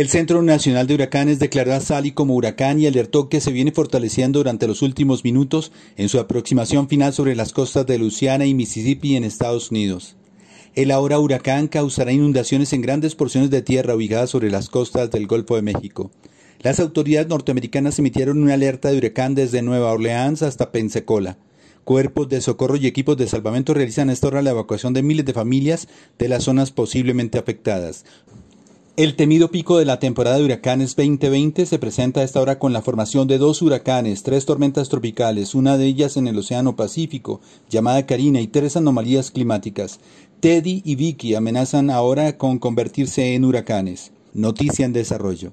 El Centro Nacional de Huracanes declaró a Sally como huracán y alertó que se viene fortaleciendo durante los últimos minutos en su aproximación final sobre las costas de Luisiana y Mississippi en Estados Unidos. El ahora huracán causará inundaciones en grandes porciones de tierra ubicadas sobre las costas del Golfo de México. Las autoridades norteamericanas emitieron una alerta de huracán desde Nueva Orleans hasta Pensacola. Cuerpos de socorro y equipos de salvamento realizan a esta hora la evacuación de miles de familias de las zonas posiblemente afectadas. El temido pico de la temporada de huracanes 2020 se presenta a esta hora con la formación de dos huracanes, tres tormentas tropicales, una de ellas en el Océano Pacífico, llamada Karina, y tres anomalías climáticas. Teddy y Vicky amenazan ahora con convertirse en huracanes. Noticia en desarrollo.